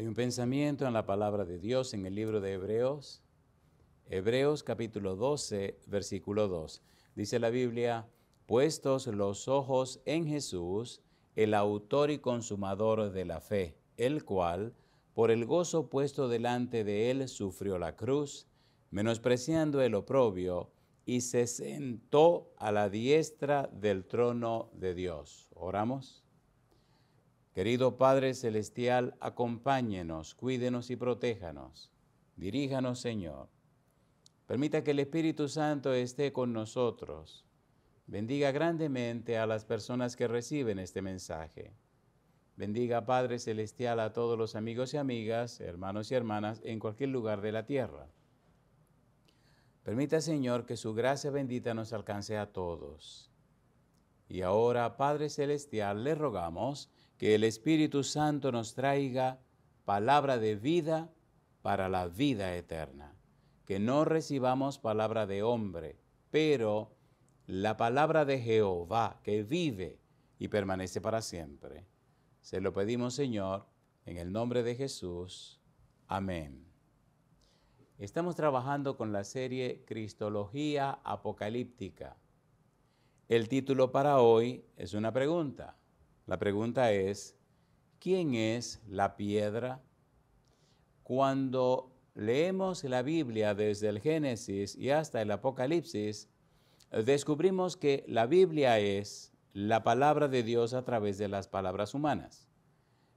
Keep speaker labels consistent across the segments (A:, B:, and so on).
A: Hay un pensamiento en la palabra de Dios en el libro de Hebreos. Hebreos capítulo 12, versículo 2. Dice la Biblia, puestos los ojos en Jesús, el autor y consumador de la fe, el cual, por el gozo puesto delante de él, sufrió la cruz, menospreciando el oprobio, y se sentó a la diestra del trono de Dios. Oramos. Querido Padre Celestial, acompáñenos, cuídenos y protéjanos. Diríjanos, Señor. Permita que el Espíritu Santo esté con nosotros. Bendiga grandemente a las personas que reciben este mensaje. Bendiga, Padre Celestial, a todos los amigos y amigas, hermanos y hermanas, en cualquier lugar de la tierra. Permita, Señor, que su gracia bendita nos alcance a todos. Y ahora, Padre Celestial, le rogamos que el Espíritu Santo nos traiga palabra de vida para la vida eterna. Que no recibamos palabra de hombre, pero la palabra de Jehová que vive y permanece para siempre. Se lo pedimos, Señor, en el nombre de Jesús. Amén. Estamos trabajando con la serie Cristología Apocalíptica. El título para hoy es una pregunta. La pregunta es, ¿quién es la piedra? Cuando leemos la Biblia desde el Génesis y hasta el Apocalipsis, descubrimos que la Biblia es la palabra de Dios a través de las palabras humanas.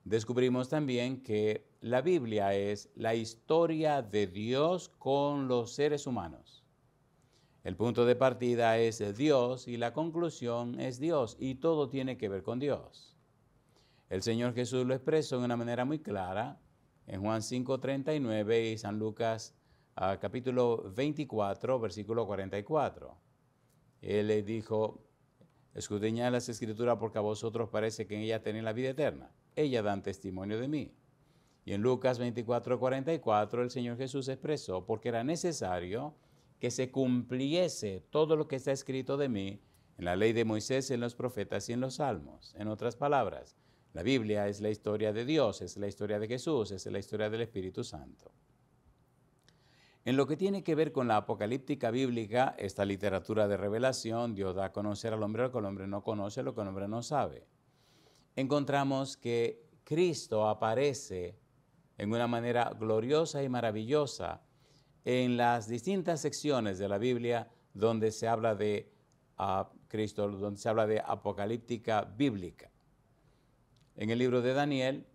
A: Descubrimos también que la Biblia es la historia de Dios con los seres humanos. El punto de partida es Dios y la conclusión es Dios y todo tiene que ver con Dios. El Señor Jesús lo expresó de una manera muy clara en Juan 5:39 y San Lucas ah, capítulo 24, versículo 44. Él le dijo, escudriñad las escrituras porque a vosotros parece que en ellas tenéis la vida eterna. ellas dan testimonio de mí. Y en Lucas 24, 44 el Señor Jesús expresó, porque era necesario que se cumpliese todo lo que está escrito de mí en la ley de Moisés, en los profetas y en los salmos. En otras palabras, la Biblia es la historia de Dios, es la historia de Jesús, es la historia del Espíritu Santo. En lo que tiene que ver con la apocalíptica bíblica, esta literatura de revelación, Dios da a conocer al hombre lo que el hombre no conoce, lo que el hombre no sabe. Encontramos que Cristo aparece en una manera gloriosa y maravillosa en las distintas secciones de la Biblia donde se habla de ah, Cristo, donde se habla de apocalíptica bíblica. En el libro de Daniel,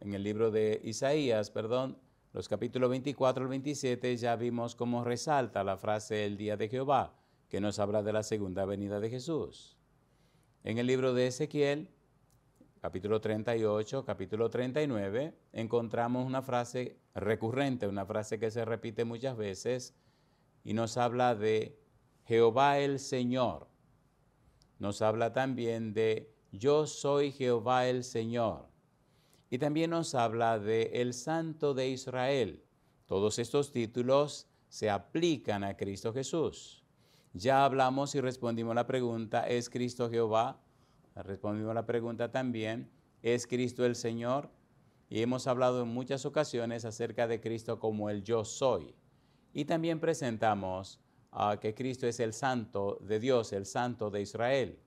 A: en el libro de Isaías, perdón, los capítulos 24 al 27 ya vimos cómo resalta la frase el día de Jehová, que nos habla de la segunda venida de Jesús. En el libro de Ezequiel, capítulo 38, capítulo 39, encontramos una frase recurrente, una frase que se repite muchas veces y nos habla de Jehová el Señor. Nos habla también de yo soy Jehová el Señor. Y también nos habla de el Santo de Israel. Todos estos títulos se aplican a Cristo Jesús. Ya hablamos y respondimos la pregunta, ¿es Cristo Jehová? Respondiendo a la pregunta también, ¿es Cristo el Señor? Y hemos hablado en muchas ocasiones acerca de Cristo como el yo soy. Y también presentamos ah, que Cristo es el santo de Dios, el santo de Israel.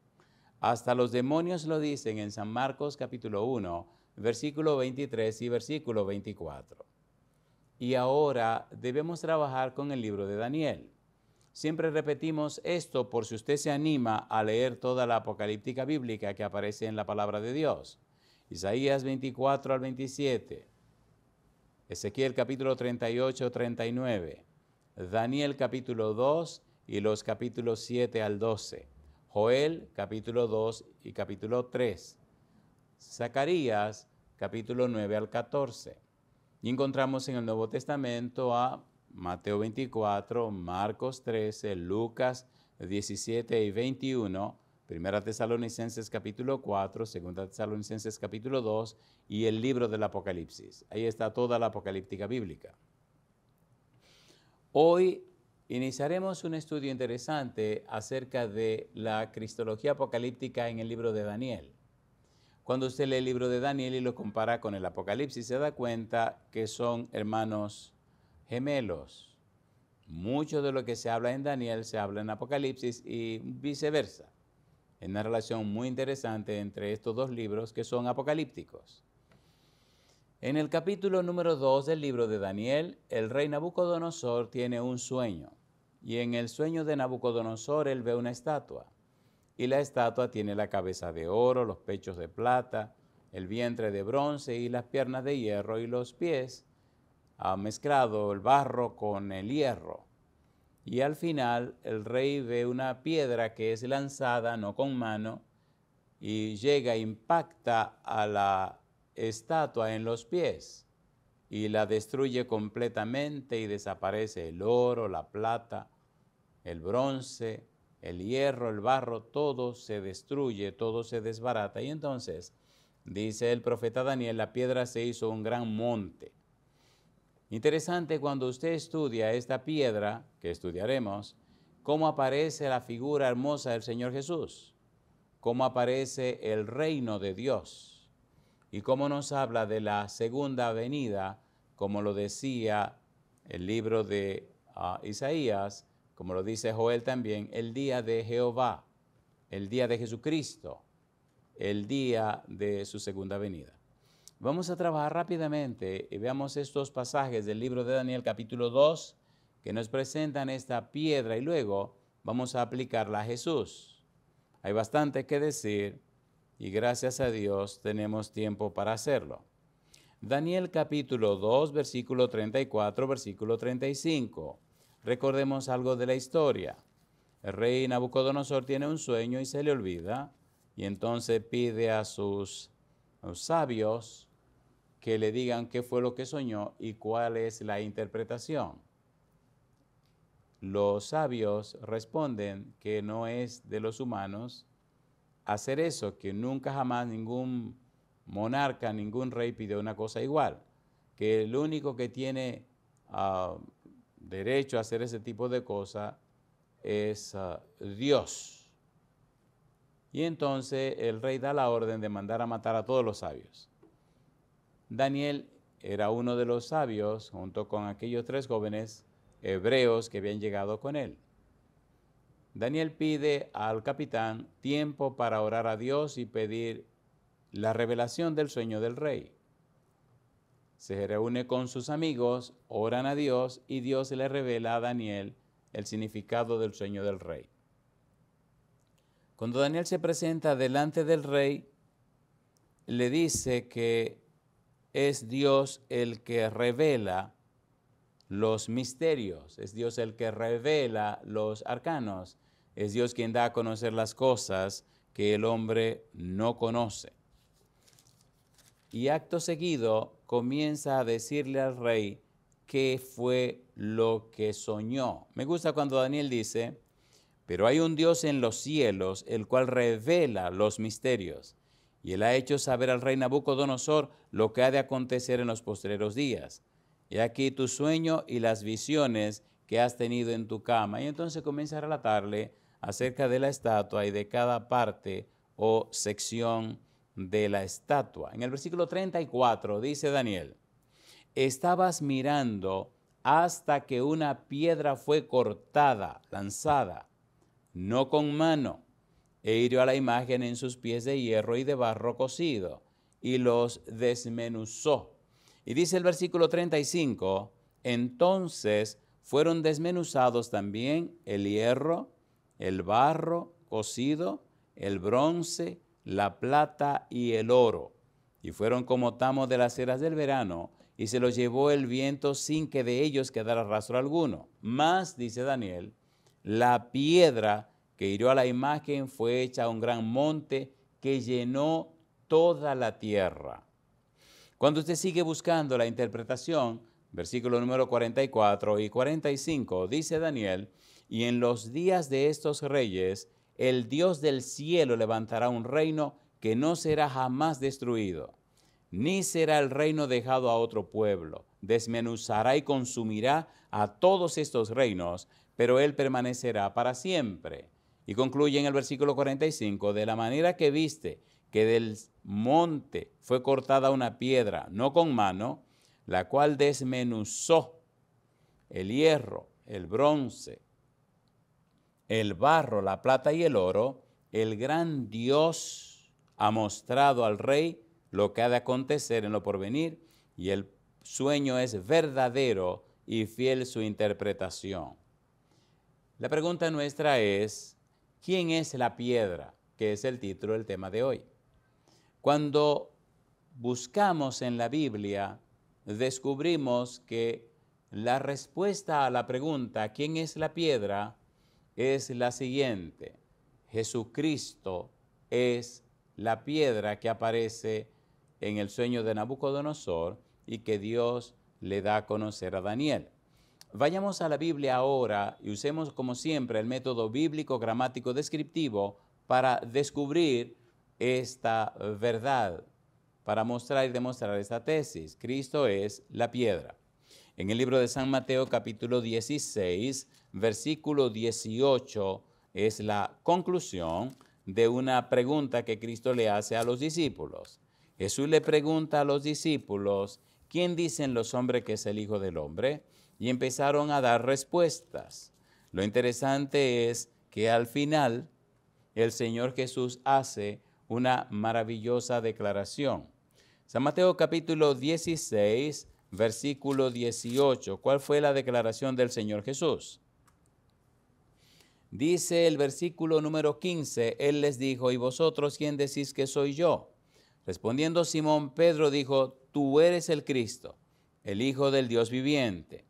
A: Hasta los demonios lo dicen en San Marcos capítulo 1, versículo 23 y versículo 24. Y ahora debemos trabajar con el libro de Daniel. Siempre repetimos esto por si usted se anima a leer toda la apocalíptica bíblica que aparece en la palabra de Dios. Isaías 24 al 27, Ezequiel capítulo 38, 39, Daniel capítulo 2 y los capítulos 7 al 12, Joel capítulo 2 y capítulo 3, Zacarías capítulo 9 al 14. Y encontramos en el Nuevo Testamento a Mateo 24, Marcos 13, Lucas 17 y 21, Primera Tesalonicenses capítulo 4, Segunda Tesalonicenses capítulo 2 y el libro del Apocalipsis. Ahí está toda la apocalíptica bíblica. Hoy iniciaremos un estudio interesante acerca de la cristología apocalíptica en el libro de Daniel. Cuando usted lee el libro de Daniel y lo compara con el Apocalipsis, se da cuenta que son hermanos gemelos. Mucho de lo que se habla en Daniel se habla en Apocalipsis y viceversa. Es una relación muy interesante entre estos dos libros que son apocalípticos. En el capítulo número 2 del libro de Daniel, el rey Nabucodonosor tiene un sueño y en el sueño de Nabucodonosor él ve una estatua y la estatua tiene la cabeza de oro, los pechos de plata, el vientre de bronce y las piernas de hierro y los pies ha mezclado el barro con el hierro. Y al final el rey ve una piedra que es lanzada, no con mano, y llega, impacta a la estatua en los pies y la destruye completamente y desaparece el oro, la plata, el bronce, el hierro, el barro, todo se destruye, todo se desbarata. Y entonces, dice el profeta Daniel, la piedra se hizo un gran monte Interesante cuando usted estudia esta piedra, que estudiaremos, cómo aparece la figura hermosa del Señor Jesús, cómo aparece el reino de Dios y cómo nos habla de la segunda venida, como lo decía el libro de ah, Isaías, como lo dice Joel también, el día de Jehová, el día de Jesucristo, el día de su segunda venida. Vamos a trabajar rápidamente y veamos estos pasajes del libro de Daniel capítulo 2 que nos presentan esta piedra y luego vamos a aplicarla a Jesús. Hay bastante que decir y gracias a Dios tenemos tiempo para hacerlo. Daniel capítulo 2, versículo 34, versículo 35. Recordemos algo de la historia. El rey Nabucodonosor tiene un sueño y se le olvida y entonces pide a sus, a sus sabios que le digan qué fue lo que soñó y cuál es la interpretación. Los sabios responden que no es de los humanos hacer eso, que nunca jamás ningún monarca, ningún rey pidió una cosa igual, que el único que tiene ah, derecho a hacer ese tipo de cosas es ah, Dios. Y entonces el rey da la orden de mandar a matar a todos los sabios. Daniel era uno de los sabios junto con aquellos tres jóvenes hebreos que habían llegado con él. Daniel pide al capitán tiempo para orar a Dios y pedir la revelación del sueño del rey. Se reúne con sus amigos, oran a Dios y Dios le revela a Daniel el significado del sueño del rey. Cuando Daniel se presenta delante del rey, le dice que es Dios el que revela los misterios, es Dios el que revela los arcanos, es Dios quien da a conocer las cosas que el hombre no conoce. Y acto seguido comienza a decirle al rey qué fue lo que soñó. Me gusta cuando Daniel dice, pero hay un Dios en los cielos el cual revela los misterios y él ha hecho saber al rey Nabucodonosor lo que ha de acontecer en los postreros días. Y aquí tu sueño y las visiones que has tenido en tu cama. Y entonces comienza a relatarle acerca de la estatua y de cada parte o sección de la estatua. En el versículo 34 dice Daniel, estabas mirando hasta que una piedra fue cortada, lanzada, no con mano, e hirió a la imagen en sus pies de hierro y de barro cocido, y los desmenuzó. Y dice el versículo 35, entonces fueron desmenuzados también el hierro, el barro cocido, el bronce, la plata y el oro, y fueron como tamo de las eras del verano, y se los llevó el viento sin que de ellos quedara rastro alguno. Más, dice Daniel, la piedra que hirió a la imagen, fue hecha un gran monte que llenó toda la tierra. Cuando usted sigue buscando la interpretación, versículo número 44 y 45, dice Daniel, y en los días de estos reyes, el Dios del cielo levantará un reino que no será jamás destruido, ni será el reino dejado a otro pueblo. Desmenuzará y consumirá a todos estos reinos, pero él permanecerá para siempre. Y concluye en el versículo 45, de la manera que viste que del monte fue cortada una piedra, no con mano, la cual desmenuzó el hierro, el bronce, el barro, la plata y el oro, el gran Dios ha mostrado al rey lo que ha de acontecer en lo porvenir, y el sueño es verdadero y fiel su interpretación. La pregunta nuestra es, ¿Quién es la piedra? Que es el título del tema de hoy. Cuando buscamos en la Biblia, descubrimos que la respuesta a la pregunta ¿quién es la piedra? es la siguiente. Jesucristo es la piedra que aparece en el sueño de Nabucodonosor y que Dios le da a conocer a Daniel. Vayamos a la Biblia ahora y usemos como siempre el método bíblico gramático descriptivo para descubrir esta verdad, para mostrar y demostrar esta tesis. Cristo es la piedra. En el libro de San Mateo capítulo 16, versículo 18 es la conclusión de una pregunta que Cristo le hace a los discípulos. Jesús le pregunta a los discípulos, ¿quién dicen los hombres que es el Hijo del Hombre? y empezaron a dar respuestas. Lo interesante es que al final el Señor Jesús hace una maravillosa declaración. San Mateo capítulo 16, versículo 18. ¿Cuál fue la declaración del Señor Jesús? Dice el versículo número 15, Él les dijo, ¿y vosotros quién decís que soy yo? Respondiendo Simón, Pedro dijo, tú eres el Cristo, el Hijo del Dios viviente.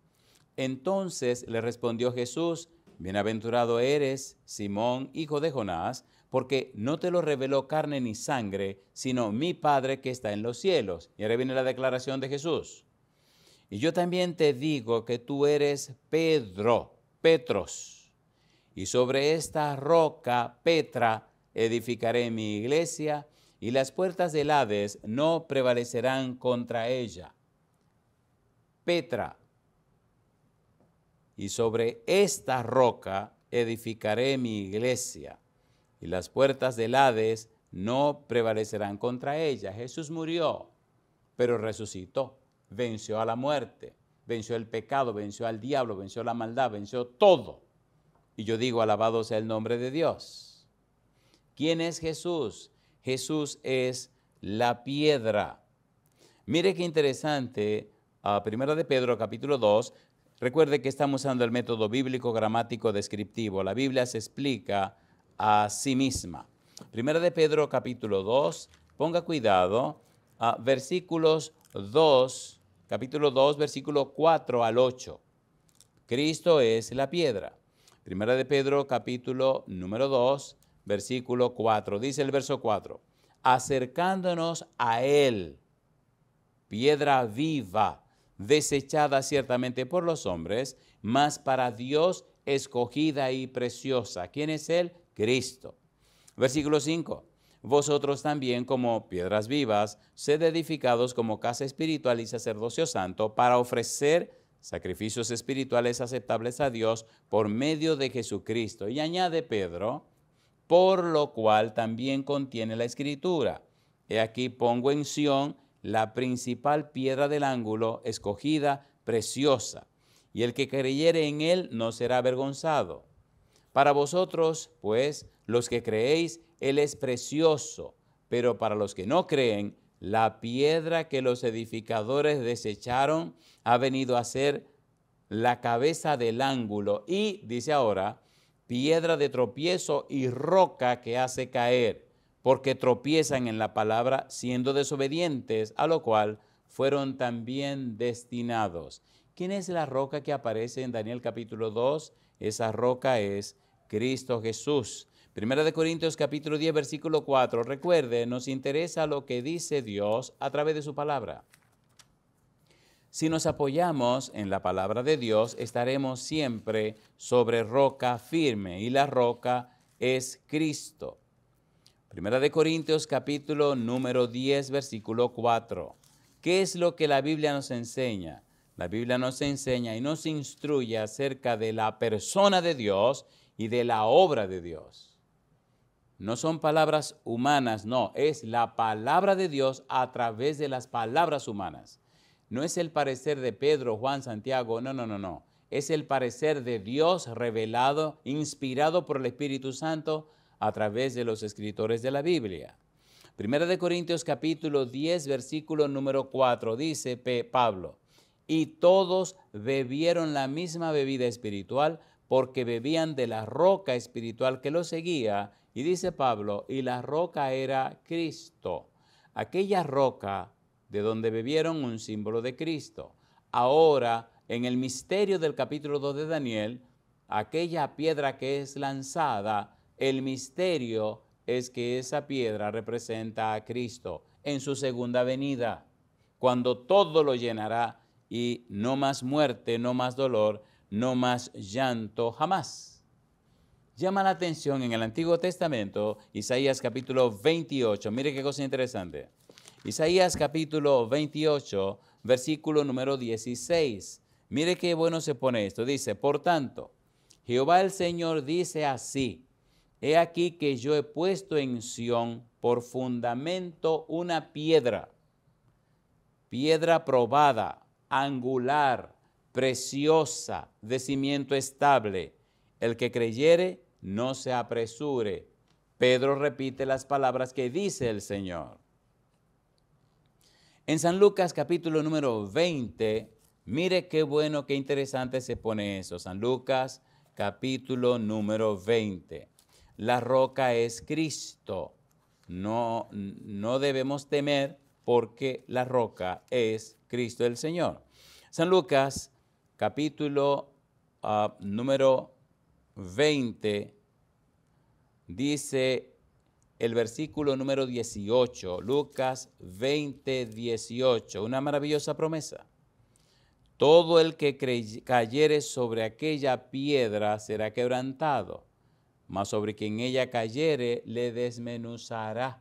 A: Entonces le respondió Jesús, Bienaventurado eres, Simón, hijo de Jonás, porque no te lo reveló carne ni sangre, sino mi Padre que está en los cielos. Y ahora viene la declaración de Jesús. Y yo también te digo que tú eres Pedro, Petros, y sobre esta roca, Petra, edificaré mi iglesia, y las puertas del Hades no prevalecerán contra ella. Petra, y sobre esta roca edificaré mi iglesia, y las puertas del Hades no prevalecerán contra ella. Jesús murió, pero resucitó, venció a la muerte, venció el pecado, venció al diablo, venció la maldad, venció todo. Y yo digo, alabado sea el nombre de Dios. ¿Quién es Jesús? Jesús es la piedra. Mire qué interesante, a ah, Primera de Pedro capítulo 2, Recuerde que estamos usando el método bíblico gramático descriptivo. La Biblia se explica a sí misma. Primera de Pedro capítulo 2, ponga cuidado, a ah, versículos 2, capítulo 2, versículo 4 al 8. Cristo es la piedra. Primera de Pedro capítulo número 2, versículo 4. Dice el verso 4, acercándonos a Él, piedra viva desechada ciertamente por los hombres, mas para Dios escogida y preciosa. ¿Quién es Él? Cristo. Versículo 5. Vosotros también como piedras vivas, sed edificados como casa espiritual y sacerdocio santo para ofrecer sacrificios espirituales aceptables a Dios por medio de Jesucristo. Y añade Pedro, por lo cual también contiene la escritura. He aquí pongo en Sión la principal piedra del ángulo, escogida, preciosa, y el que creyere en él no será avergonzado. Para vosotros, pues, los que creéis, él es precioso, pero para los que no creen, la piedra que los edificadores desecharon ha venido a ser la cabeza del ángulo y, dice ahora, piedra de tropiezo y roca que hace caer porque tropiezan en la palabra siendo desobedientes, a lo cual fueron también destinados. ¿Quién es la roca que aparece en Daniel capítulo 2? Esa roca es Cristo Jesús. Primera de Corintios capítulo 10 versículo 4. Recuerde, nos interesa lo que dice Dios a través de su palabra. Si nos apoyamos en la palabra de Dios, estaremos siempre sobre roca firme y la roca es Cristo. Primera de Corintios capítulo número 10, versículo 4. ¿Qué es lo que la Biblia nos enseña? La Biblia nos enseña y nos instruye acerca de la persona de Dios y de la obra de Dios. No son palabras humanas, no, es la palabra de Dios a través de las palabras humanas. No es el parecer de Pedro, Juan, Santiago, no, no, no, no. Es el parecer de Dios revelado, inspirado por el Espíritu Santo a través de los escritores de la Biblia. Primera de Corintios capítulo 10, versículo número 4 dice Pablo, y todos bebieron la misma bebida espiritual porque bebían de la roca espiritual que los seguía, y dice Pablo, y la roca era Cristo. Aquella roca de donde bebieron un símbolo de Cristo. Ahora, en el misterio del capítulo 2 de Daniel, aquella piedra que es lanzada el misterio es que esa piedra representa a Cristo en su segunda venida, cuando todo lo llenará y no más muerte, no más dolor, no más llanto jamás. Llama la atención en el Antiguo Testamento, Isaías capítulo 28, mire qué cosa interesante. Isaías capítulo 28, versículo número 16. Mire qué bueno se pone esto. Dice, por tanto, Jehová el Señor dice así, He aquí que yo he puesto en Sión por fundamento una piedra, piedra probada, angular, preciosa, de cimiento estable. El que creyere, no se apresure. Pedro repite las palabras que dice el Señor. En San Lucas capítulo número 20, mire qué bueno, qué interesante se pone eso. San Lucas capítulo número 20. La roca es Cristo. No, no debemos temer porque la roca es Cristo el Señor. San Lucas, capítulo ah, número 20, dice el versículo número 18, Lucas 20, 18, una maravillosa promesa. Todo el que cayere sobre aquella piedra será quebrantado, mas sobre quien ella cayere le desmenuzará.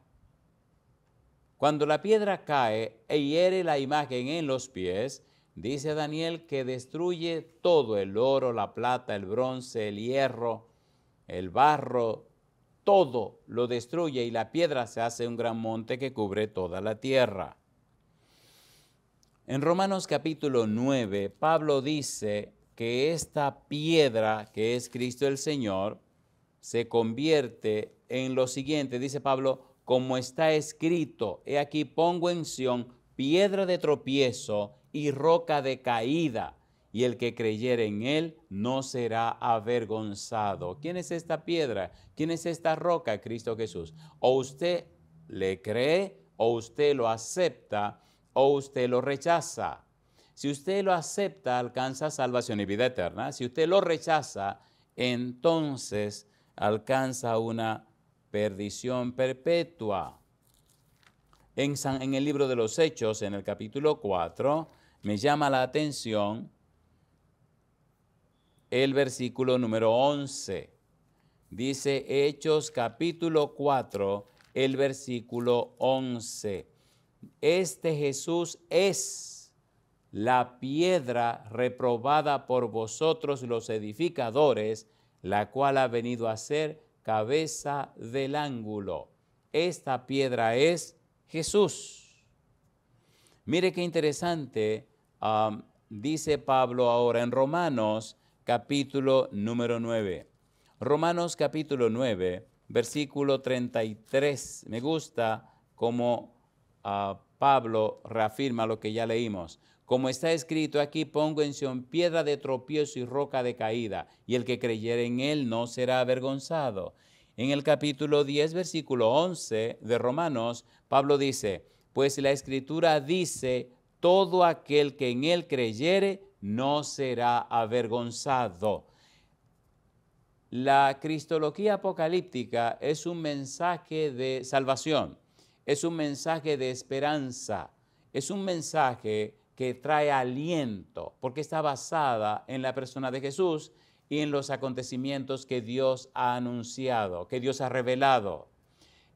A: Cuando la piedra cae e hiere la imagen en los pies, dice Daniel que destruye todo el oro, la plata, el bronce, el hierro, el barro, todo lo destruye y la piedra se hace un gran monte que cubre toda la tierra. En Romanos capítulo 9, Pablo dice que esta piedra que es Cristo el Señor, se convierte en lo siguiente, dice Pablo, como está escrito, he aquí pongo en Sión piedra de tropiezo y roca de caída, y el que creyere en él no será avergonzado. ¿Quién es esta piedra? ¿Quién es esta roca? Cristo Jesús. O usted le cree, o usted lo acepta, o usted lo rechaza. Si usted lo acepta, alcanza salvación y vida eterna. Si usted lo rechaza, entonces alcanza una perdición perpetua. En, el libro de los Hechos, en el capítulo 4, me llama la atención el versículo número 11. Dice Hechos capítulo 4, el versículo 11. Este Jesús es la piedra reprobada por vosotros los edificadores, la cual ha venido a ser cabeza del ángulo. Esta piedra es Jesús. Mire qué interesante, dice Pablo ahora en Romanos capítulo número 9. Romanos capítulo 9, versículo 33. Me gusta cómo ah, Pablo reafirma lo que ya leímos. Como está escrito aquí, pongo en Sion piedra de tropiezo y roca de caída, y el que creyere en él no será avergonzado. En el capítulo 10, versículo 11 de Romanos, Pablo dice, pues la escritura dice, todo aquel que en él creyere no será avergonzado. La cristología apocalíptica es un mensaje de salvación es un mensaje de esperanza, es un mensaje que trae aliento, porque está basada en la persona de Jesús y en los acontecimientos que Dios ha anunciado, que Dios ha revelado.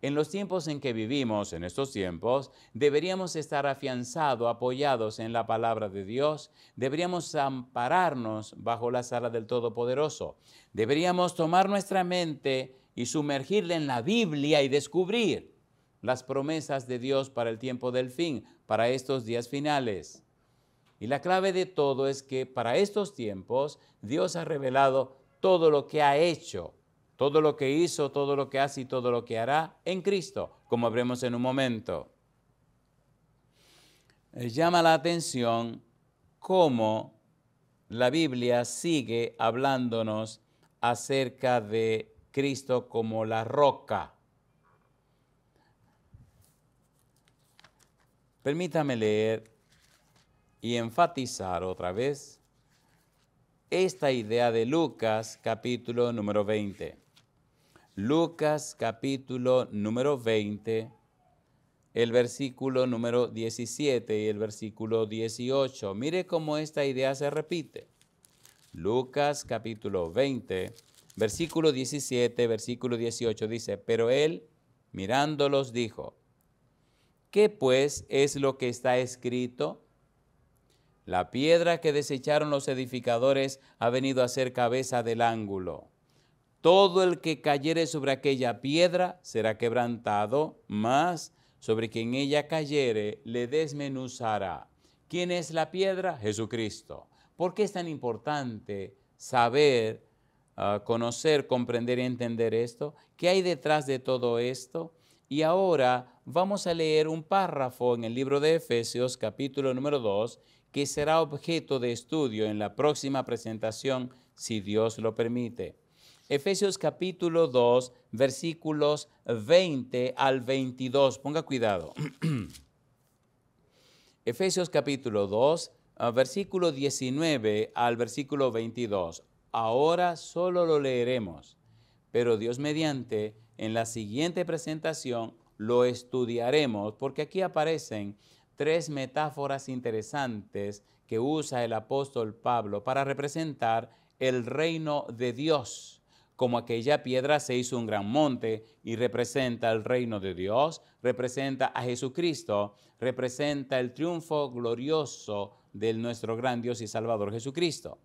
A: En los tiempos en que vivimos, en estos tiempos, deberíamos estar afianzados, apoyados en la palabra de Dios, deberíamos ampararnos bajo la sala del Todopoderoso, deberíamos tomar nuestra mente y sumergirla en la Biblia y descubrir las promesas de Dios para el tiempo del fin, para estos días finales. Y la clave de todo es que para estos tiempos Dios ha revelado todo lo que ha hecho, todo lo que hizo, todo lo que hace y todo lo que hará en Cristo, como veremos en un momento. Eh, llama la atención cómo la Biblia sigue hablándonos acerca de Cristo como la roca Permítame leer y enfatizar otra vez esta idea de Lucas capítulo número 20. Lucas capítulo número 20, el versículo número 17 y el versículo 18. Mire cómo esta idea se repite. Lucas capítulo 20, versículo 17, versículo 18 dice, pero él mirándolos dijo, ¿Qué pues es lo que está escrito? La piedra que desecharon los edificadores ha venido a ser cabeza del ángulo. Todo el que cayere sobre aquella piedra será quebrantado, mas sobre quien ella cayere le desmenuzará. ¿Quién es la piedra? Jesucristo. ¿Por qué es tan importante saber, ah, conocer, comprender y entender esto? ¿Qué hay detrás de todo esto? Y ahora vamos a leer un párrafo en el libro de Efesios capítulo número 2 que será objeto de estudio en la próxima presentación si Dios lo permite. Efesios capítulo 2 versículos 20 al 22. Ponga cuidado. Efesios capítulo 2 ah, versículo 19 al versículo 22. Ahora solo lo leeremos, pero Dios mediante en la siguiente presentación lo estudiaremos porque aquí aparecen tres metáforas interesantes que usa el apóstol Pablo para representar el reino de Dios como aquella piedra se hizo un gran monte y representa el reino de Dios, representa a Jesucristo, representa el triunfo glorioso de nuestro gran Dios y Salvador Jesucristo.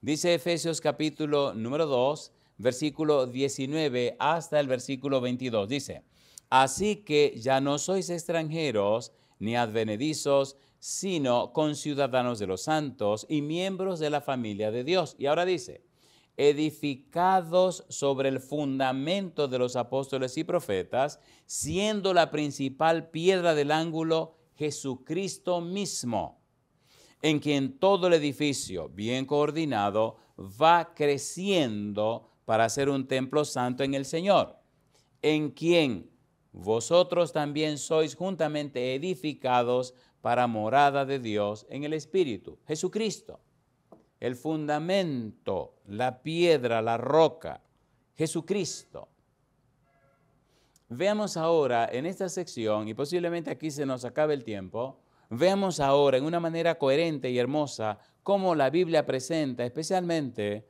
A: Dice Efesios capítulo número 2, versículo 19 hasta el versículo 22. Dice, así que ya no sois extranjeros ni advenedizos, sino conciudadanos de los santos y miembros de la familia de Dios. Y ahora dice, edificados sobre el fundamento de los apóstoles y profetas, siendo la principal piedra del ángulo Jesucristo mismo, en quien todo el edificio, bien coordinado, va creciendo para ser un templo santo en el Señor, en quien vosotros también sois juntamente edificados para morada de Dios en el Espíritu. Jesucristo, el fundamento, la piedra, la roca, Jesucristo. Veamos ahora en esta sección, y posiblemente aquí se nos acabe el tiempo, veamos ahora en una manera coherente y hermosa cómo la Biblia presenta especialmente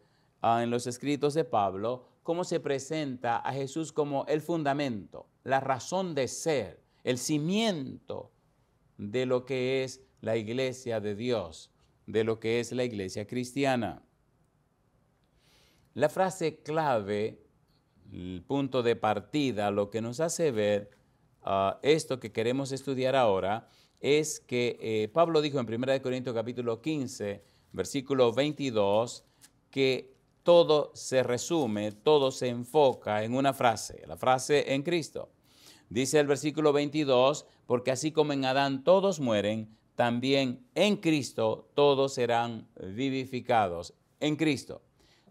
A: Ah, en los escritos de Pablo cómo se presenta a Jesús como el fundamento, la razón de ser, el cimiento de lo que es la iglesia de Dios, de lo que es la iglesia cristiana. La frase clave, el punto de partida, lo que nos hace ver ah, esto que queremos estudiar ahora, es que eh, Pablo dijo en 1 Corintios capítulo 15, versículo 22, que todo se resume, todo se enfoca en una frase, la frase en Cristo. Dice el versículo 22, porque así como en Adán todos mueren, también en Cristo todos serán vivificados. En Cristo.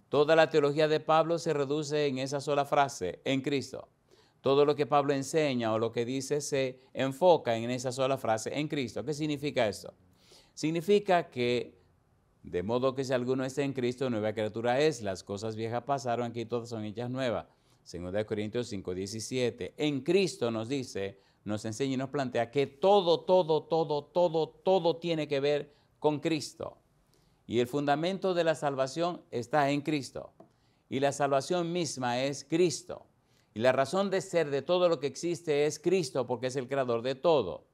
A: Toda la teología de Pablo se reduce en esa sola frase, en Cristo. Todo lo que Pablo enseña o lo que dice se enfoca en esa sola frase, en Cristo. ¿Qué significa esto? Significa que de modo que si alguno está en Cristo, nueva criatura es. Las cosas viejas pasaron, aquí todas son hechas nuevas. de Corintios 5, 17. En Cristo nos dice, nos enseña y nos plantea que todo, todo, todo, todo, todo tiene que ver con Cristo. Y el fundamento de la salvación está en Cristo. Y la salvación misma es Cristo. Y la razón de ser de todo lo que existe es Cristo, porque es el creador de todo.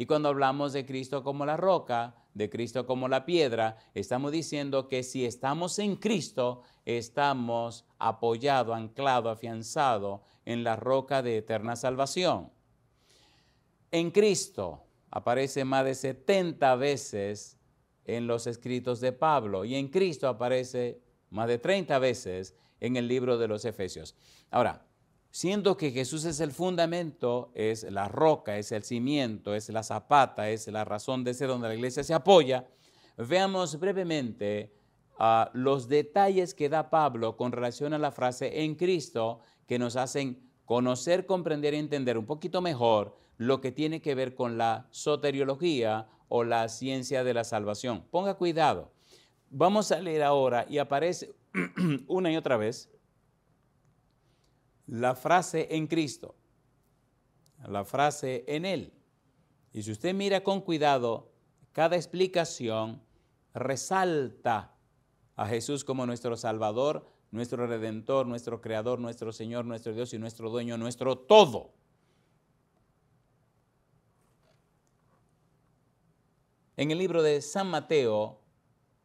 A: Y cuando hablamos de Cristo como la roca, de Cristo como la piedra, estamos diciendo que si estamos en Cristo, estamos apoyado, anclado, afianzado en la roca de eterna salvación. En Cristo aparece más de 70 veces en los escritos de Pablo y en Cristo aparece más de 30 veces en el libro de los Efesios. Ahora, siendo que Jesús es el fundamento, es la roca, es el cimiento, es la zapata, es la razón de ser donde la iglesia se apoya, veamos brevemente ah, los detalles que da Pablo con relación a la frase en Cristo que nos hacen conocer, comprender y entender un poquito mejor lo que tiene que ver con la soteriología o la ciencia de la salvación. Ponga cuidado. Vamos a leer ahora y aparece una y otra vez la frase en Cristo, la frase en Él. Y si usted mira con cuidado, cada explicación resalta a Jesús como nuestro Salvador, nuestro Redentor, nuestro Creador, nuestro Señor, nuestro Dios y nuestro Dueño, nuestro todo. En el libro de San Mateo,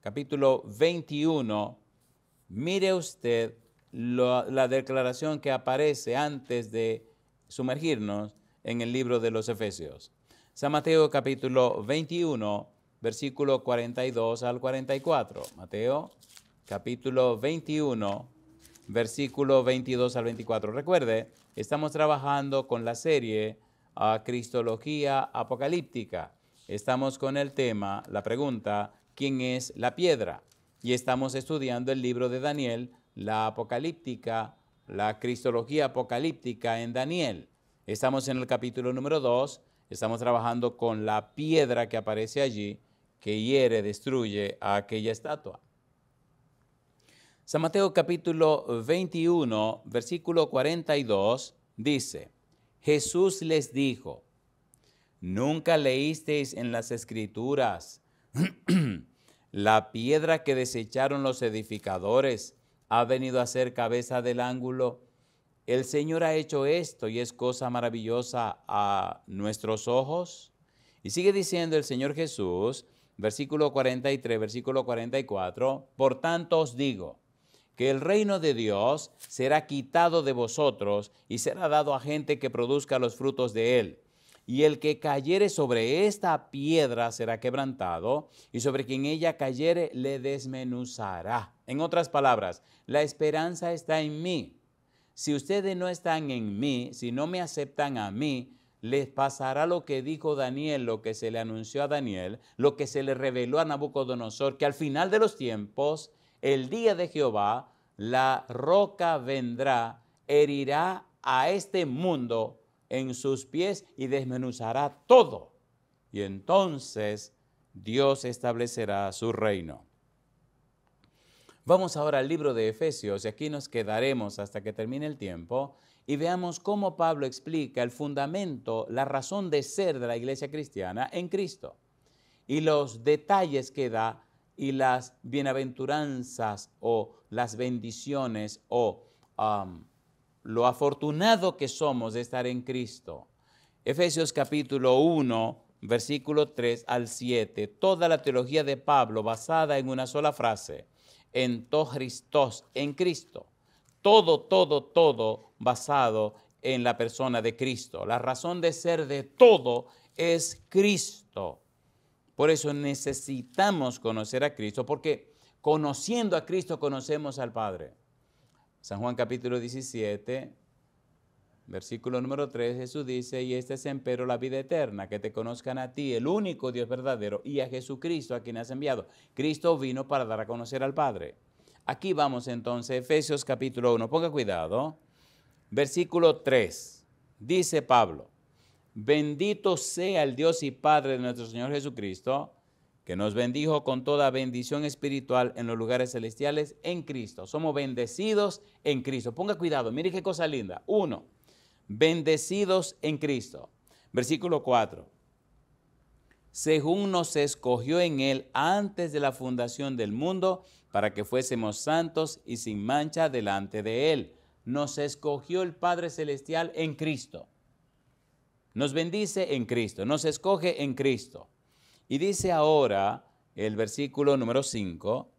A: capítulo 21, mire usted la declaración que aparece antes de sumergirnos en el libro de los Efesios. San Mateo capítulo 21, versículo 42 al 44. Mateo capítulo 21, versículo 22 al 24. Recuerde, estamos trabajando con la serie ah, Cristología Apocalíptica. Estamos con el tema, la pregunta, ¿quién es la piedra? Y estamos estudiando el libro de Daniel la apocalíptica, la cristología apocalíptica en Daniel. Estamos en el capítulo número 2, estamos trabajando con la piedra que aparece allí, que hiere, destruye a aquella estatua. San Mateo capítulo 21, versículo 42 dice, Jesús les dijo, nunca leísteis en las escrituras la piedra que desecharon los edificadores ha venido a ser cabeza del ángulo. El Señor ha hecho esto y es cosa maravillosa a nuestros ojos. Y sigue diciendo el Señor Jesús, versículo 43, versículo 44, por tanto os digo que el reino de Dios será quitado de vosotros y será dado a gente que produzca los frutos de él. Y el que cayere sobre esta piedra será quebrantado, y sobre quien ella cayere le desmenuzará. En otras palabras, la esperanza está en mí. Si ustedes no están en mí, si no me aceptan a mí, les pasará lo que dijo Daniel, lo que se le anunció a Daniel, lo que se le reveló a Nabucodonosor, que al final de los tiempos, el día de Jehová, la roca vendrá, herirá a este mundo en sus pies y desmenuzará todo. Y entonces Dios establecerá su reino. Vamos ahora al libro de Efesios y aquí nos quedaremos hasta que termine el tiempo y veamos cómo Pablo explica el fundamento, la razón de ser de la iglesia cristiana en Cristo y los detalles que da y las bienaventuranzas o las bendiciones o um, lo afortunado que somos de estar en Cristo. Efesios capítulo 1, versículo 3 al 7, toda la teología de Pablo basada en una sola frase, en todo Christos, en Cristo. Todo, todo, todo basado en la persona de Cristo. La razón de ser de todo es Cristo. Por eso necesitamos conocer a Cristo, porque conociendo a Cristo conocemos al Padre. San Juan capítulo 17, versículo número 3, Jesús dice, y este es empero la vida eterna, que te conozcan a ti, el único Dios verdadero, y a Jesucristo a quien has enviado. Cristo vino para dar a conocer al Padre. Aquí vamos entonces, Efesios capítulo 1, ponga cuidado. Versículo 3, dice Pablo, bendito sea el Dios y Padre de nuestro Señor Jesucristo, que nos bendijo con toda bendición espiritual en los lugares celestiales en Cristo. Somos bendecidos en Cristo. Ponga cuidado, mire qué cosa linda. Uno, bendecidos en Cristo. Versículo 4. Según nos escogió en Él antes de la fundación del mundo, para que fuésemos santos y sin mancha delante de Él. Nos escogió el Padre Celestial en Cristo. Nos bendice en Cristo, nos escoge en Cristo y dice ahora el versículo número 5,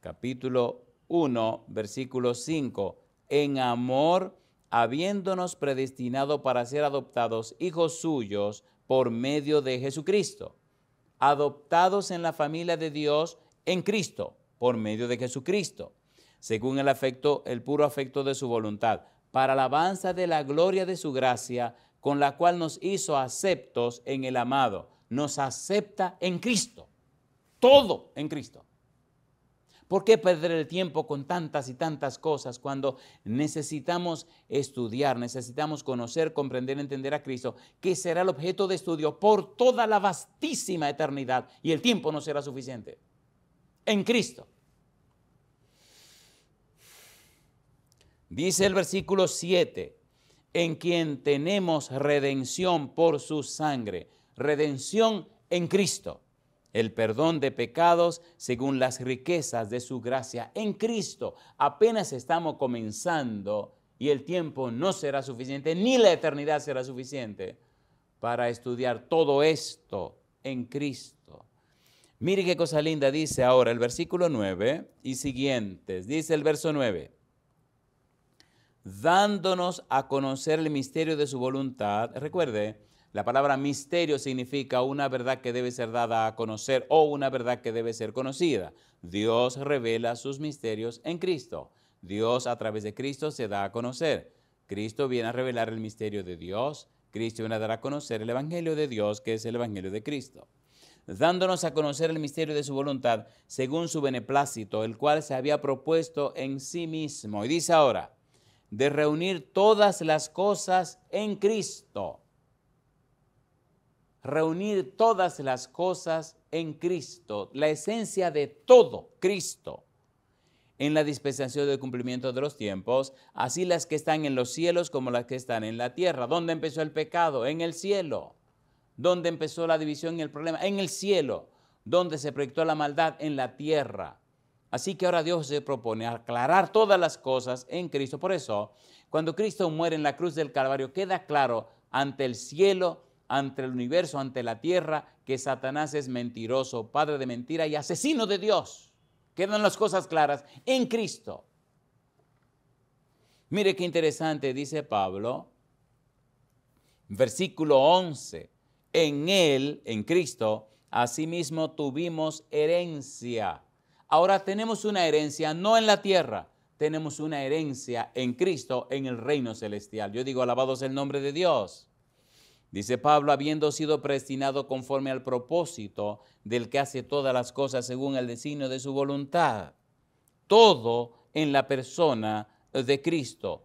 A: capítulo 1, versículo 5, en amor habiéndonos predestinado para ser adoptados hijos suyos por medio de Jesucristo, adoptados en la familia de Dios en Cristo, por medio de Jesucristo, según el afecto, el puro afecto de su voluntad, para alabanza de la gloria de su gracia, con la cual nos hizo aceptos en el amado. Nos acepta en Cristo. Todo en Cristo. ¿Por qué perder el tiempo con tantas y tantas cosas cuando necesitamos estudiar, necesitamos conocer, comprender, entender a Cristo, que será el objeto de estudio por toda la vastísima eternidad y el tiempo no será suficiente? En Cristo. Dice el versículo 7, en quien tenemos redención por su sangre, redención en Cristo, el perdón de pecados según las riquezas de su gracia en Cristo. Apenas estamos comenzando y el tiempo no será suficiente, ni la eternidad será suficiente para estudiar todo esto en Cristo. Mire qué cosa linda dice ahora el versículo 9 y siguientes. Dice el verso 9 dándonos a conocer el misterio de su voluntad. Recuerde, la palabra misterio significa una verdad que debe ser dada a conocer o una verdad que debe ser conocida. Dios revela sus misterios en Cristo. Dios a través de Cristo se da a conocer. Cristo viene a revelar el misterio de Dios. Cristo viene a dar a conocer el Evangelio de Dios, que es el Evangelio de Cristo dándonos a conocer el misterio de su voluntad, según su beneplácito, el cual se había propuesto en sí mismo. Y dice ahora, de reunir todas las cosas en Cristo. Reunir todas las cosas en Cristo, la esencia de todo Cristo. En la dispensación del cumplimiento de los tiempos, así las que están en los cielos como las que están en la tierra. ¿Dónde empezó el pecado? En el cielo. ¿Dónde empezó la división y el problema? En el cielo. ¿Dónde se proyectó la maldad? En la tierra. Así que ahora Dios se propone aclarar todas las cosas en Cristo. Por eso, cuando Cristo muere en la cruz del Calvario, queda claro ante el cielo, ante el universo, ante la tierra, que Satanás es mentiroso, padre de mentira y asesino de Dios. Quedan las cosas claras en Cristo. Mire qué interesante, dice Pablo, versículo 11, en Él, en Cristo, asimismo tuvimos herencia Ahora tenemos una herencia no en la tierra, tenemos una herencia en Cristo, en el reino celestial. Yo digo, alabado el nombre de Dios. Dice Pablo, habiendo sido predestinado conforme al propósito del que hace todas las cosas según el designio de su voluntad. Todo en la persona de Cristo.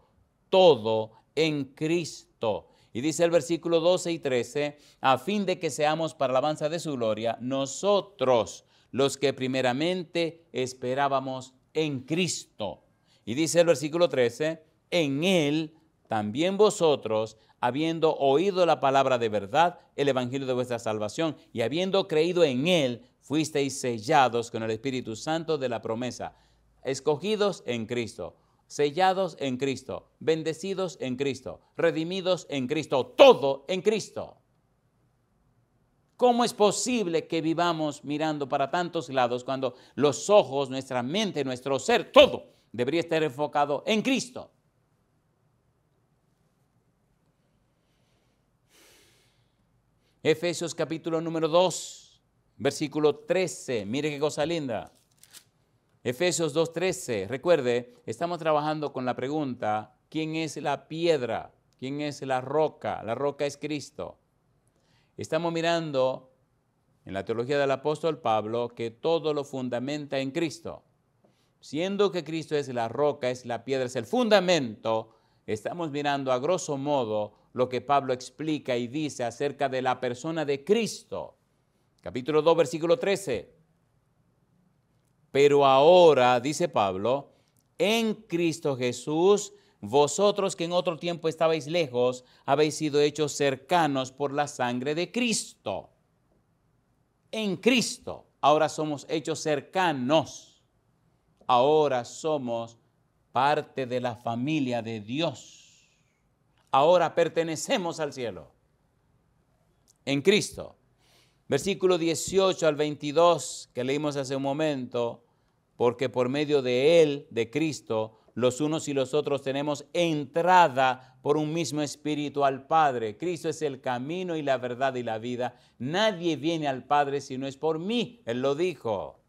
A: Todo en Cristo. Y dice el versículo 12 y 13, a fin de que seamos para alabanza de su gloria, nosotros los que primeramente esperábamos en Cristo. Y dice el versículo 13, en Él también vosotros, habiendo oído la palabra de verdad, el Evangelio de vuestra salvación, y habiendo creído en Él, fuisteis sellados con el Espíritu Santo de la promesa, escogidos en Cristo, sellados en Cristo, bendecidos en Cristo, redimidos en Cristo, todo en Cristo. ¿Cómo es posible que vivamos mirando para tantos lados cuando los ojos, nuestra mente, nuestro ser, todo debería estar enfocado en Cristo? Efesios capítulo número 2, versículo 13. Mire qué cosa linda. Efesios 2, 13, Recuerde, estamos trabajando con la pregunta, ¿quién es la piedra? ¿Quién es la roca? La roca es Cristo. Estamos mirando en la teología del apóstol Pablo que todo lo fundamenta en Cristo. Siendo que Cristo es la roca, es la piedra, es el fundamento, estamos mirando a grosso modo lo que Pablo explica y dice acerca de la persona de Cristo. Capítulo 2, versículo 13. Pero ahora, dice Pablo, en Cristo Jesús, vosotros que en otro tiempo estabais lejos, habéis sido hechos cercanos por la sangre de Cristo. En Cristo ahora somos hechos cercanos. Ahora somos parte de la familia de Dios. Ahora pertenecemos al cielo. En Cristo. Versículo 18 al 22 que leímos hace un momento porque por medio de Él, de Cristo, los unos y los otros tenemos entrada por un mismo espíritu al Padre. Cristo es el camino y la verdad y la vida. Nadie viene al Padre si no es por mí. Él lo dijo.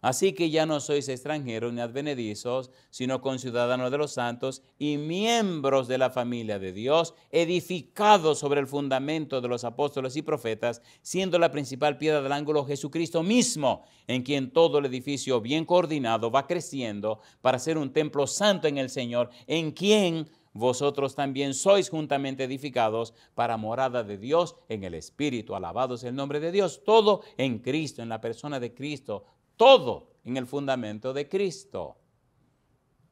A: Así que ya no sois extranjeros ni advenedizos, sino conciudadanos de los santos y miembros de la familia de Dios, edificados sobre el fundamento de los apóstoles y profetas, siendo la principal piedra del ángulo Jesucristo mismo, en quien todo el edificio bien coordinado va creciendo para ser un templo santo en el Señor, en quien vosotros también sois juntamente edificados para morada de Dios en el Espíritu. Alabados el nombre de Dios. Todo en Cristo, en la persona de Cristo, todo en el fundamento de Cristo.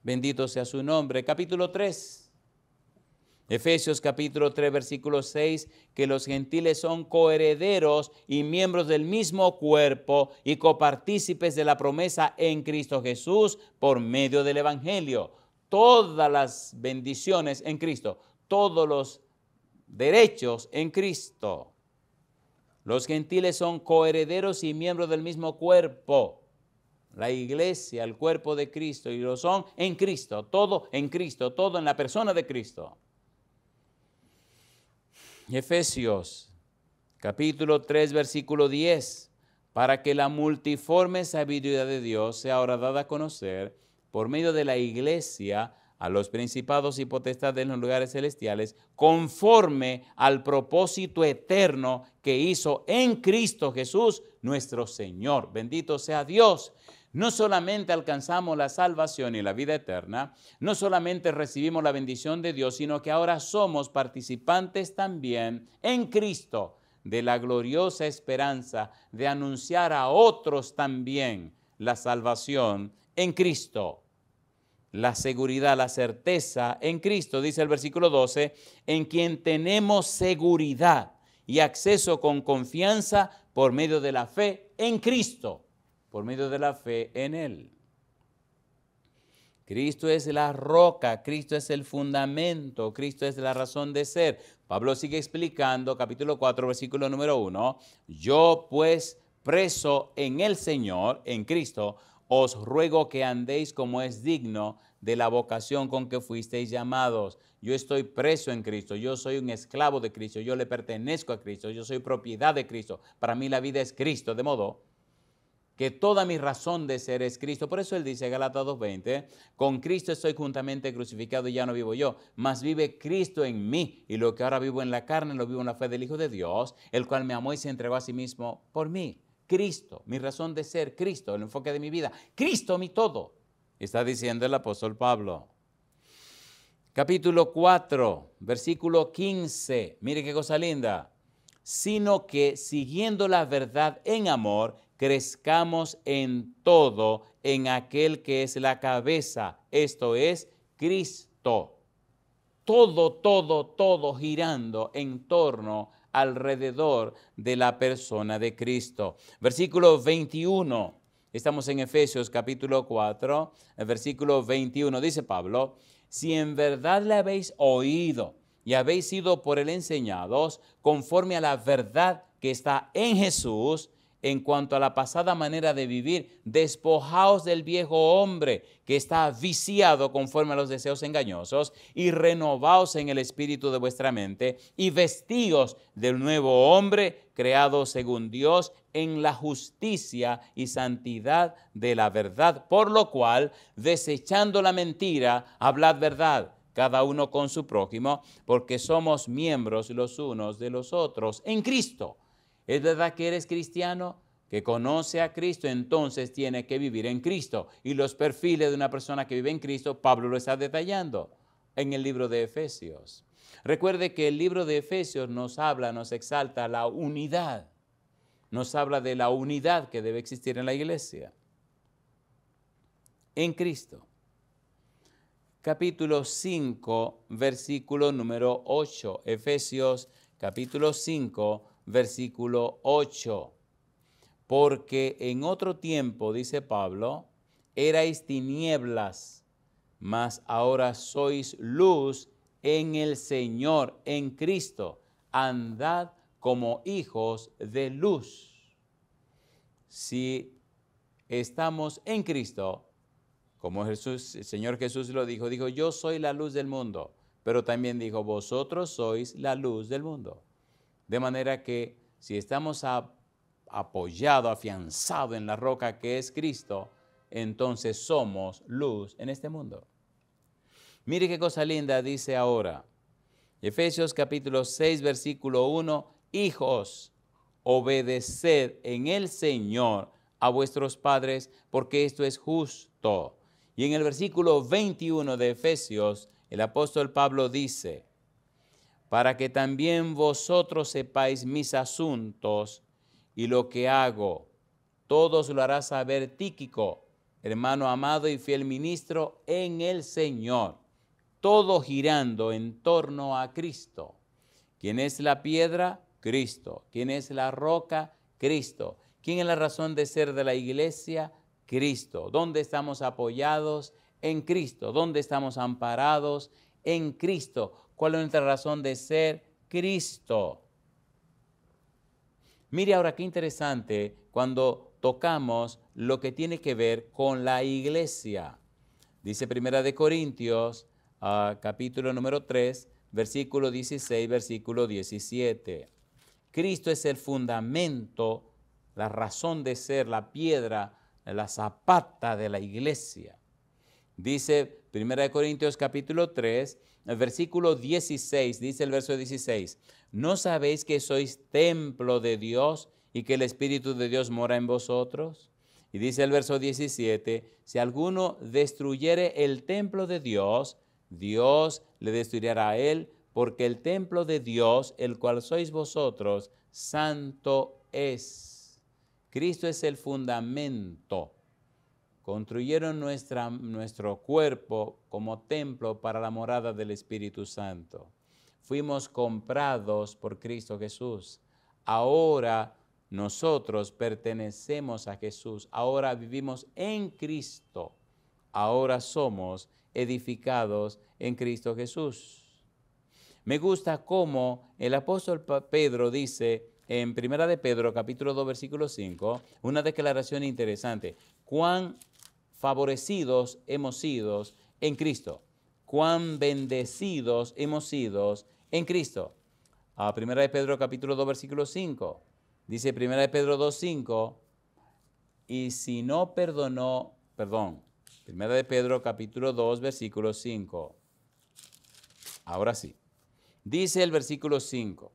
A: Bendito sea su nombre. Capítulo 3. Efesios capítulo 3, versículo 6, que los gentiles son coherederos y miembros del mismo cuerpo y copartícipes de la promesa en Cristo Jesús por medio del Evangelio. Todas las bendiciones en Cristo, todos los derechos en Cristo. Los gentiles son coherederos y miembros del mismo cuerpo. La iglesia, el cuerpo de Cristo, y lo son en Cristo, todo en Cristo, todo en la persona de Cristo. Efesios capítulo 3, versículo 10, para que la multiforme sabiduría de Dios sea ahora dada a conocer por medio de la iglesia a los principados y potestades en los lugares celestiales, conforme al propósito eterno que hizo en Cristo Jesús, nuestro Señor. Bendito sea Dios. No solamente alcanzamos la salvación y la vida eterna, no solamente recibimos la bendición de Dios, sino que ahora somos participantes también en Cristo de la gloriosa esperanza de anunciar a otros también la salvación en Cristo la seguridad, la certeza en Cristo, dice el versículo 12, en quien tenemos seguridad y acceso con confianza por medio de la fe en Cristo, por medio de la fe en Él. Cristo es la roca, Cristo es el fundamento, Cristo es la razón de ser. Pablo sigue explicando, capítulo 4, versículo número 1, yo pues preso en el Señor, en Cristo, os ruego que andéis como es digno de la vocación con que fuisteis llamados. Yo estoy preso en Cristo, yo soy un esclavo de Cristo, yo le pertenezco a Cristo, yo soy propiedad de Cristo. Para mí la vida es Cristo, de modo que toda mi razón de ser es Cristo. Por eso él dice, Galata 2.20, con Cristo estoy juntamente crucificado y ya no vivo yo, mas vive Cristo en mí, y lo que ahora vivo en la carne lo vivo en la fe del Hijo de Dios, el cual me amó y se entregó a sí mismo por mí. Cristo, mi razón de ser, Cristo, el enfoque de mi vida, Cristo mi todo, está diciendo el apóstol Pablo. Capítulo 4, versículo 15, mire qué cosa linda, sino que siguiendo la verdad en amor, crezcamos en todo en aquel que es la cabeza, esto es Cristo. Todo, todo, todo girando en torno alrededor de la persona de Cristo. Versículo 21, estamos en Efesios capítulo 4, versículo 21, dice Pablo, si en verdad le habéis oído y habéis sido por él enseñados conforme a la verdad que está en Jesús, en cuanto a la pasada manera de vivir, despojaos del viejo hombre que está viciado conforme a los deseos engañosos y renovaos en el espíritu de vuestra mente y vestíos del nuevo hombre creado según Dios en la justicia y santidad de la verdad, por lo cual, desechando la mentira, hablad verdad cada uno con su prójimo, porque somos miembros los unos de los otros en Cristo ¿Es verdad que eres cristiano? Que conoce a Cristo, entonces tiene que vivir en Cristo. Y los perfiles de una persona que vive en Cristo, Pablo lo está detallando en el libro de Efesios. Recuerde que el libro de Efesios nos habla, nos exalta la unidad. Nos habla de la unidad que debe existir en la iglesia. En Cristo. Capítulo 5, versículo número 8. Efesios capítulo 5, versículo 8. Porque en otro tiempo, dice Pablo, erais tinieblas, mas ahora sois luz en el Señor, en Cristo. Andad como hijos de luz. Si estamos en Cristo, como Jesús, el Señor Jesús lo dijo, dijo, yo soy la luz del mundo, pero también dijo, vosotros sois la luz del mundo. De manera que si estamos apoyado, apoyados, afianzados en la roca que es Cristo, entonces somos luz en este mundo. Mire qué cosa linda dice ahora. Efesios capítulo 6, versículo 1, hijos, obedeced en el Señor a vuestros padres, porque esto es justo. Y en el versículo 21 de Efesios, el apóstol Pablo dice, para que también vosotros sepáis mis asuntos y lo que hago. Todos lo hará saber Tíquico, hermano amado y fiel ministro en el Señor, todo girando en torno a Cristo. ¿Quién es la piedra? Cristo. ¿Quién es la roca? Cristo. ¿Quién es la razón de ser de la iglesia? Cristo. ¿Dónde estamos apoyados? En Cristo. ¿Dónde estamos amparados? En Cristo cuál es nuestra razón de ser, Cristo. Mire ahora qué interesante cuando tocamos lo que tiene que ver con la iglesia. Dice Primera de Corintios, ah, capítulo número 3, versículo 16, versículo 17. Cristo es el fundamento, la razón de ser, la piedra, la zapata de la iglesia. Dice Primera de Corintios capítulo 3, el versículo 16, dice el verso 16, ¿no sabéis que sois templo de Dios y que el Espíritu de Dios mora en vosotros? Y dice el verso 17, si alguno destruyere el templo de Dios, Dios le destruirá a él, porque el templo de Dios, el cual sois vosotros, santo es. Cristo es el fundamento construyeron nuestro cuerpo como templo para la morada del Espíritu Santo. Fuimos comprados por Cristo Jesús. Ahora nosotros pertenecemos a Jesús. Ahora vivimos en Cristo. Ahora somos edificados en Cristo Jesús. Me gusta cómo el apóstol Pedro dice en 1 de Pedro capítulo 2 versículo 5 una declaración interesante. Cuán favorecidos hemos sido en Cristo. Cuán bendecidos hemos sido en Cristo. A primera de Pedro capítulo 2 versículo 5. Dice primera de Pedro 2, 5. Y si no perdonó, perdón. Primera de Pedro capítulo 2 versículo 5. Ahora sí. Dice el versículo 5.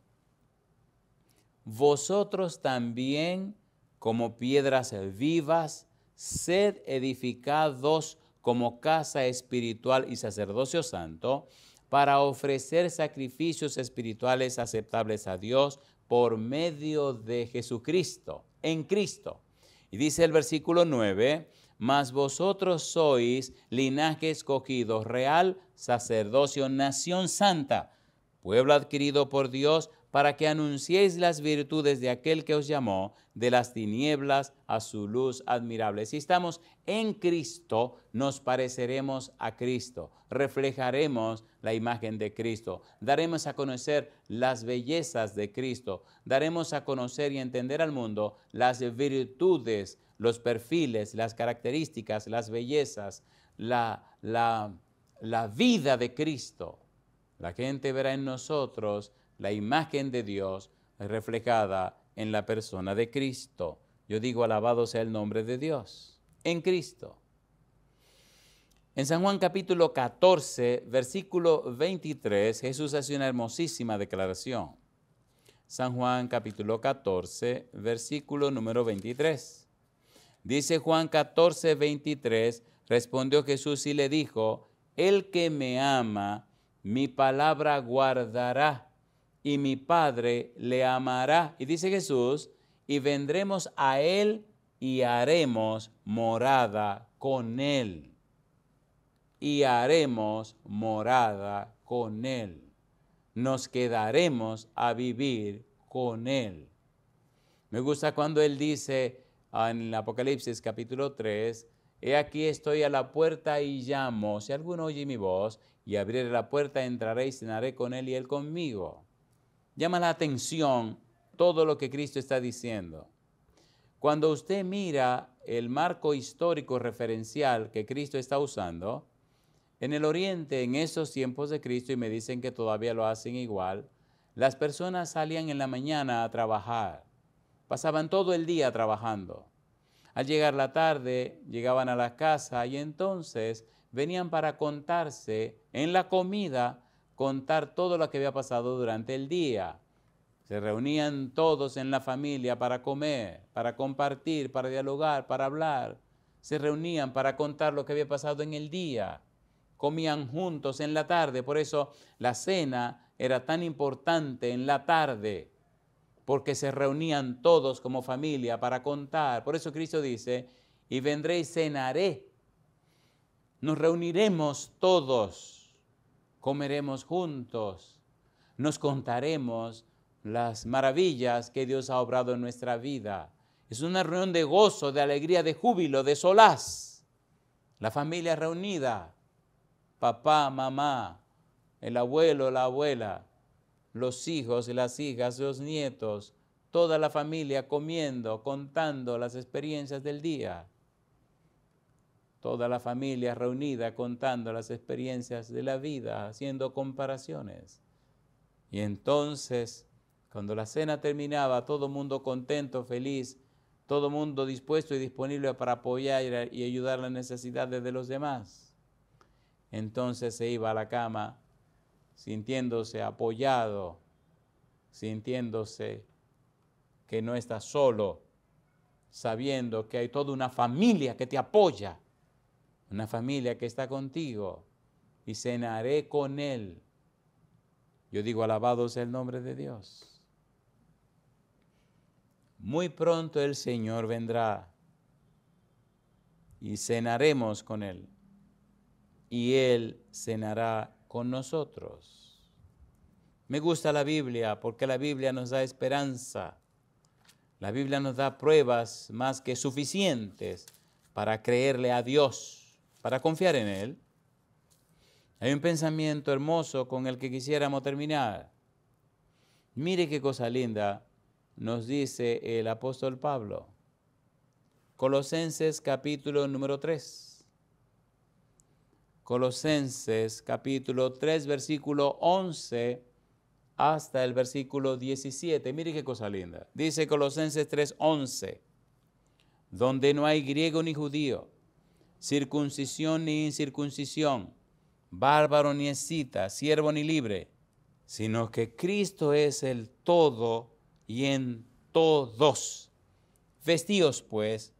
A: Vosotros también como piedras vivas sed edificados como casa espiritual y sacerdocio santo, para ofrecer sacrificios espirituales aceptables a Dios por medio de Jesucristo, en Cristo. Y dice el versículo 9, mas vosotros sois linaje escogido, real sacerdocio, nación santa, pueblo adquirido por Dios para que anunciéis las virtudes de aquel que os llamó de las tinieblas a su luz admirable. Si estamos en Cristo, nos pareceremos a Cristo, reflejaremos la imagen de Cristo, daremos a conocer las bellezas de Cristo, daremos a conocer y entender al mundo las virtudes, los perfiles, las características, las bellezas, la, la vida de Cristo. La gente verá en nosotros la imagen de Dios reflejada en la persona de Cristo. Yo digo, alabado sea el nombre de Dios, en Cristo. En San Juan capítulo 14, versículo 23, Jesús hace una hermosísima declaración. San Juan capítulo 14, versículo número 23. Dice Juan 14, 23, respondió Jesús y le dijo, el que me ama, mi palabra guardará y mi Padre le amará. Y dice Jesús, y vendremos a Él y haremos morada con Él. Y haremos morada con Él. Nos quedaremos a vivir con Él. Me gusta cuando Él dice ah, en el Apocalipsis capítulo 3, He aquí estoy a la puerta y llamo. Si alguno oye mi voz y abriré la puerta, entraré y cenaré con Él y Él conmigo. Llama la atención todo lo que Cristo está diciendo. Cuando usted mira el marco histórico referencial que Cristo está usando, en el Oriente, en esos tiempos de Cristo, y me dicen que todavía lo hacen igual, las personas salían en la mañana a trabajar, pasaban todo el día trabajando. Al llegar la tarde, llegaban a la casa y entonces venían para contarse en la comida contar todo lo que había pasado durante el día. Se reunían todos en la familia para comer, para compartir, para dialogar, para hablar. Se reunían para contar lo que había pasado en el día. Comían juntos en la tarde, por eso la cena era tan importante en la tarde, porque se reunían todos como familia para contar. Por eso Cristo dice, y vendré y cenaré. Nos reuniremos todos comeremos juntos, nos contaremos las maravillas que Dios ha obrado en nuestra vida. Es una reunión de gozo, de alegría, de júbilo, de solaz. La familia reunida, papá, mamá, el abuelo, la abuela, los hijos y las hijas, los nietos, toda la familia comiendo, contando las experiencias del día. Toda la familia reunida contando las experiencias de la vida, haciendo comparaciones. Y entonces, cuando la cena terminaba, todo mundo contento, feliz, todo mundo dispuesto y disponible para apoyar y ayudar las necesidades de los demás. Entonces se iba a la cama sintiéndose apoyado, sintiéndose que no está solo, sabiendo que hay toda una familia que te apoya, una familia que está contigo, y cenaré con él. Yo digo, alabado sea el nombre de Dios. Muy pronto el Señor vendrá y cenaremos con él, y él cenará con nosotros. Me gusta la Biblia porque la Biblia nos da esperanza. La Biblia nos da pruebas más que suficientes para creerle a Dios para confiar en Él. Hay un pensamiento hermoso con el que quisiéramos terminar. Mire qué cosa linda nos dice el apóstol Pablo. Colosenses capítulo número 3. Colosenses capítulo 3 versículo 11 hasta el versículo 17. Mire qué cosa linda. Dice Colosenses 3:11, donde no hay griego ni judío circuncisión ni incircuncisión, bárbaro ni escita, siervo ni libre, sino que Cristo es el todo y en todos. Vestíos pues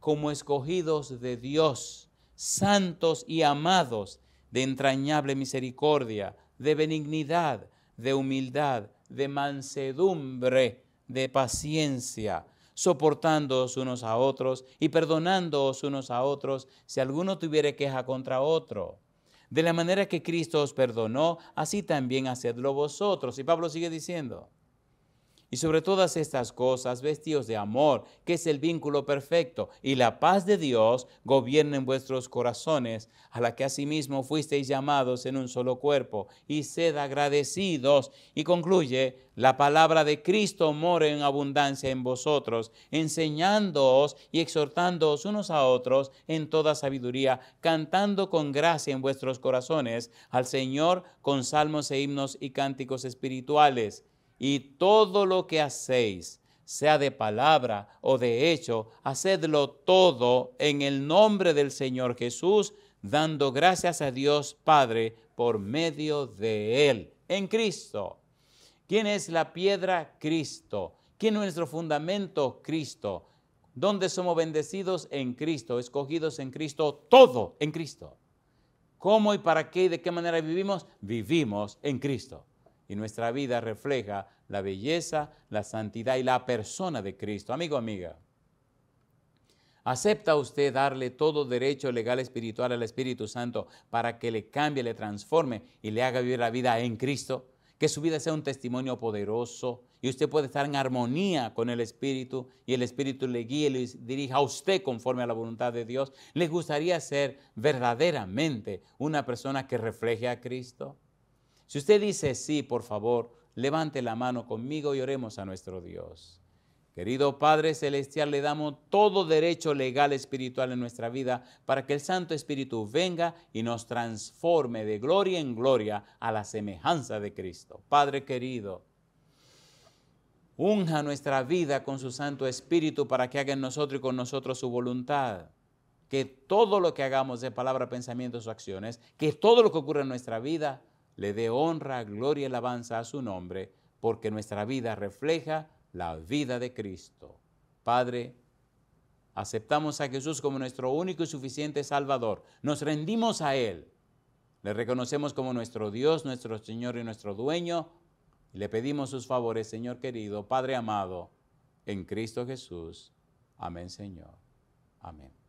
A: como escogidos de Dios, santos y amados, de entrañable misericordia, de benignidad, de humildad, de mansedumbre, de paciencia soportándoos unos a otros y perdonándoos unos a otros si alguno tuviere queja contra otro. De la manera que Cristo os perdonó, así también hacedlo vosotros. Y Pablo sigue diciendo, y sobre todas estas cosas, vestidos de amor, que es el vínculo perfecto, y la paz de Dios gobiernen en vuestros corazones, a la que asimismo fuisteis llamados en un solo cuerpo, y sed agradecidos. Y concluye, la palabra de Cristo more en abundancia en vosotros, enseñándoos y exhortándoos unos a otros en toda sabiduría, cantando con gracia en vuestros corazones al Señor con salmos e himnos y cánticos espirituales y todo lo que hacéis, sea de palabra o de hecho, hacedlo todo en el nombre del Señor Jesús, dando gracias a Dios Padre por medio de Él, en Cristo. ¿Quién es la piedra? Cristo. ¿Quién es nuestro fundamento? Cristo. ¿Dónde somos bendecidos? En Cristo, escogidos en Cristo, todo en Cristo. ¿Cómo y para qué y de qué manera vivimos? Vivimos en Cristo y nuestra vida refleja la belleza, la santidad y la persona de Cristo. Amigo, amiga, ¿acepta usted darle todo derecho legal espiritual al Espíritu Santo para que le cambie, le transforme y le haga vivir la vida en Cristo? Que su vida sea un testimonio poderoso y usted puede estar en armonía con el Espíritu y el Espíritu le guíe y le dirija a usted conforme a la voluntad de Dios. ¿Le gustaría ser verdaderamente una persona que refleje a Cristo? Si usted dice sí, por favor, levante la mano conmigo y oremos a nuestro Dios. Querido Padre Celestial, le damos todo derecho legal espiritual en nuestra vida para que el Santo Espíritu venga y nos transforme de gloria en gloria a la semejanza de Cristo. Padre querido, unja nuestra vida con su Santo Espíritu para que haga en nosotros y con nosotros su voluntad. Que todo lo que hagamos de palabra, pensamientos o acciones, que todo lo que ocurra en nuestra vida le dé honra, gloria y alabanza a su nombre, porque nuestra vida refleja la vida de Cristo. Padre, aceptamos a Jesús como nuestro único y suficiente Salvador. Nos rendimos a Él. Le reconocemos como nuestro Dios, nuestro Señor y nuestro dueño. Y le pedimos sus favores, Señor querido, Padre amado, en Cristo Jesús. Amén, Señor. Amén.